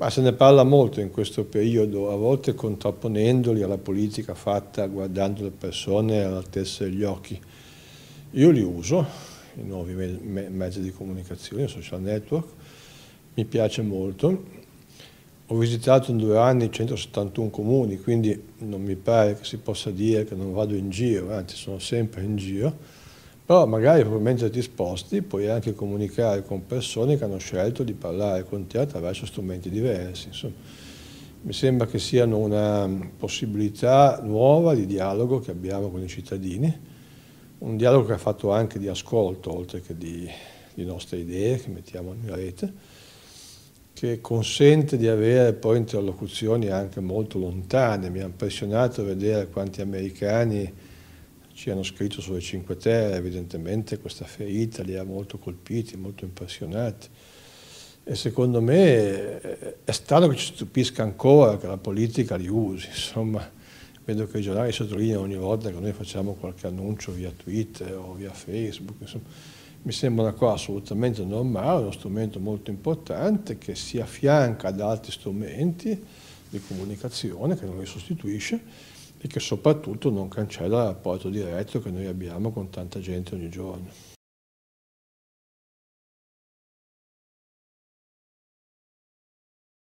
Ma se ne parla molto in questo periodo, a volte contrapponendoli alla politica fatta guardando le persone all'altezza degli occhi. Io li uso, i nuovi me me mezzi di comunicazione, i social network, mi piace molto. Ho visitato in due anni 171 comuni, quindi non mi pare che si possa dire che non vado in giro, anzi sono sempre in giro però magari proprio mentre ti sposti puoi anche comunicare con persone che hanno scelto di parlare con te attraverso strumenti diversi. Insomma, mi sembra che siano una possibilità nuova di dialogo che abbiamo con i cittadini, un dialogo che ha fatto anche di ascolto, oltre che di, di nostre idee che mettiamo in rete, che consente di avere poi interlocuzioni anche molto lontane. Mi ha impressionato vedere quanti americani ci hanno scritto sulle Cinque Terre, evidentemente questa ferita li ha molto colpiti, molto impressionati. E secondo me eh, è strano che ci stupisca ancora che la politica li usi, insomma vedo che i giornali sottolineano ogni volta che noi facciamo qualche annuncio via Twitter o via Facebook, insomma mi sembra una cosa assolutamente normale, uno strumento molto importante che si affianca ad altri strumenti di comunicazione che non li sostituisce e che soprattutto non cancella il rapporto diretto che noi abbiamo con tanta gente ogni giorno.